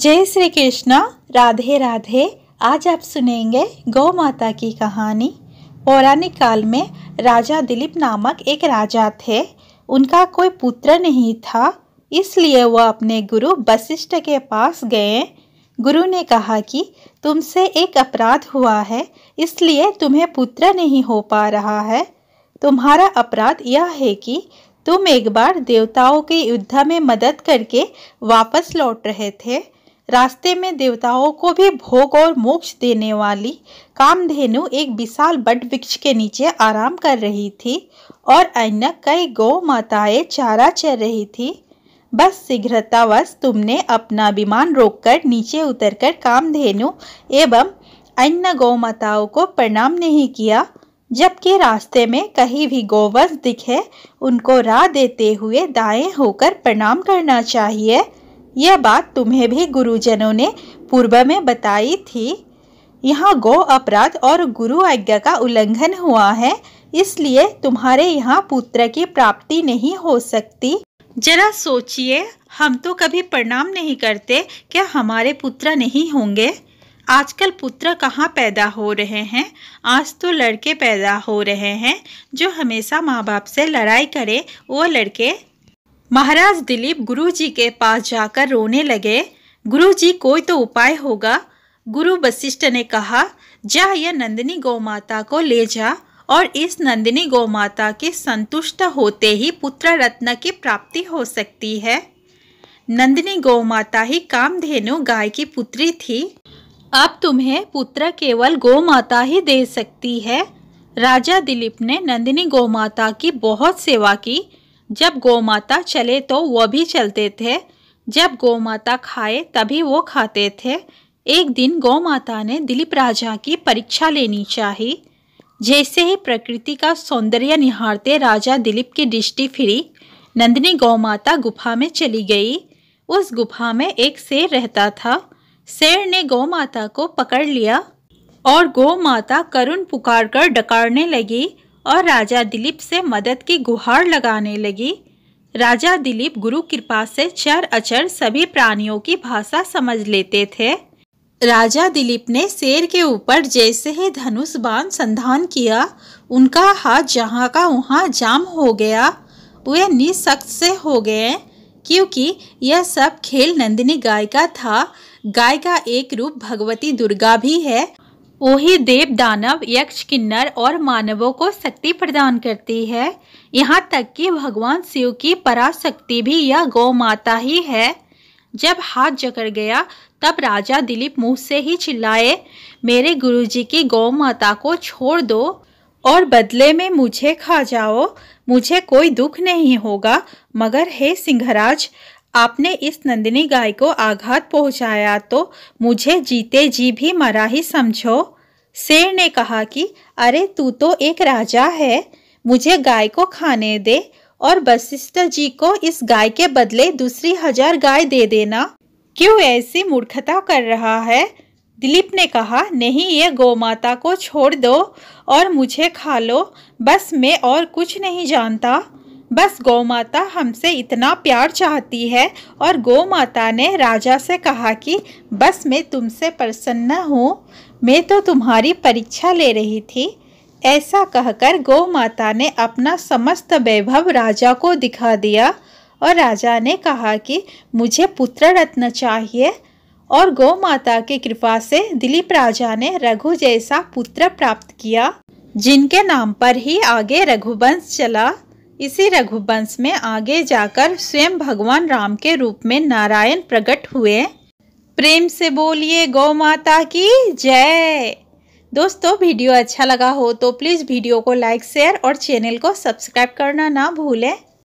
जय श्री कृष्णा राधे राधे आज आप सुनेंगे गौ माता की कहानी पौराणिक काल में राजा दिलीप नामक एक राजा थे उनका कोई पुत्र नहीं था इसलिए वह अपने गुरु वशिष्ठ के पास गए गुरु ने कहा कि तुमसे एक अपराध हुआ है इसलिए तुम्हें पुत्र नहीं हो पा रहा है तुम्हारा अपराध यह है कि तुम एक बार देवताओं के युद्ध में मदद करके वापस लौट रहे थे रास्ते में देवताओं को भी भोग और मोक्ष देने वाली कामधेनु एक विशाल बट वृक्ष के नीचे आराम कर रही थी और अन्य कई गौ माताएं चारा चर रही थी बस शीघ्रतावश तुमने अपना विमान रोककर नीचे उतरकर कामधेनु एवं अन्य गौ माताओं को प्रणाम नहीं किया जबकि रास्ते में कहीं भी गौवश दिखे उनको राह देते हुए दाएं होकर प्रणाम करना चाहिए यह बात तुम्हें भी गुरुजनों ने पूर्व में बताई थी यहाँ गौ अपराध और गुरु आज्ञा का उल्लंघन हुआ है इसलिए तुम्हारे यहाँ पुत्र की प्राप्ति नहीं हो सकती जरा सोचिए हम तो कभी प्रणाम नहीं करते क्या हमारे पुत्र नहीं होंगे आजकल पुत्र कहाँ पैदा हो रहे हैं आज तो लड़के पैदा हो रहे हैं जो हमेशा माँ बाप से लड़ाई करे वो लड़के महाराज दिलीप गुरुजी के पास जाकर रोने लगे गुरुजी कोई तो उपाय होगा गुरु वशिष्ठ ने कहा जा यह नंदिनी गौ माता को ले जा और इस नंदिनी गौ माता के संतुष्ट होते ही पुत्र रत्न की प्राप्ति हो सकती है नंदिनी गौ माता ही कामधेनु गाय की पुत्री थी अब तुम्हें पुत्र केवल गौ माता ही दे सकती है राजा दिलीप ने नंदिनी गौ माता की बहुत सेवा की जब गौ माता चले तो वह भी चलते थे जब गौ माता खाए तभी वो खाते थे एक दिन गौ माता ने दिलीप राजा की परीक्षा लेनी चाही जैसे ही प्रकृति का सौंदर्य निहारते राजा दिलीप की दृष्टि फिरी नंदिनी गौ माता गुफा में चली गई उस गुफा में एक शेर रहता था शेर ने गौ माता को पकड़ लिया और गौ माता करुण पुकार कर डकारने लगी और राजा दिलीप से मदद की गुहार लगाने लगी राजा दिलीप गुरु कृपा से चर अचर सभी प्राणियों की भाषा समझ लेते थे राजा दिलीप ने शेर के ऊपर जैसे ही धनुष बाण संधान किया उनका हाथ जहाँ का वहाँ जाम हो गया वे निशक्त से हो गए क्योंकि यह सब खेल नंदिनी गाय का था गाय का एक रूप भगवती दुर्गा भी है वही देव दानव यक्ष किन्नर और मानवों को शक्ति प्रदान करती है यहाँ तक कि भगवान शिव की पराशक्ति भी यह गौ माता ही है जब हाथ जकड़ गया तब राजा दिलीप मुंह से ही चिल्लाए मेरे गुरुजी की गौ माता को छोड़ दो और बदले में मुझे खा जाओ मुझे कोई दुख नहीं होगा मगर हे सिंहराज आपने इस नंदिनी गाय को आघात पहुंचाया तो मुझे जीते जी भी मरा ही समझो शेर ने कहा कि अरे तू तो एक राजा है मुझे गाय को खाने दे और वशिष्ठ जी को इस गाय के बदले दूसरी हजार गाय दे देना क्यों ऐसी मूर्खता कर रहा है दिलीप ने कहा नहीं ये गौमाता को छोड़ दो और मुझे खा लो बस मैं और कुछ नहीं जानता बस गौ माता हमसे इतना प्यार चाहती है और गौ माता ने राजा से कहा कि बस मैं तुमसे प्रसन्न हूँ मैं तो तुम्हारी परीक्षा ले रही थी ऐसा कहकर गौ माता ने अपना समस्त वैभव राजा को दिखा दिया और राजा ने कहा कि मुझे पुत्र रत्न चाहिए और गौ माता की कृपा से दिलीप राजा ने रघु जैसा पुत्र प्राप्त किया जिनके नाम पर ही आगे रघुवंश चला इसी रघुवंश में आगे जाकर स्वयं भगवान राम के रूप में नारायण प्रकट हुए प्रेम से बोलिए गौ माता की जय दोस्तों वीडियो अच्छा लगा हो तो प्लीज़ वीडियो को लाइक शेयर और चैनल को सब्सक्राइब करना ना भूलें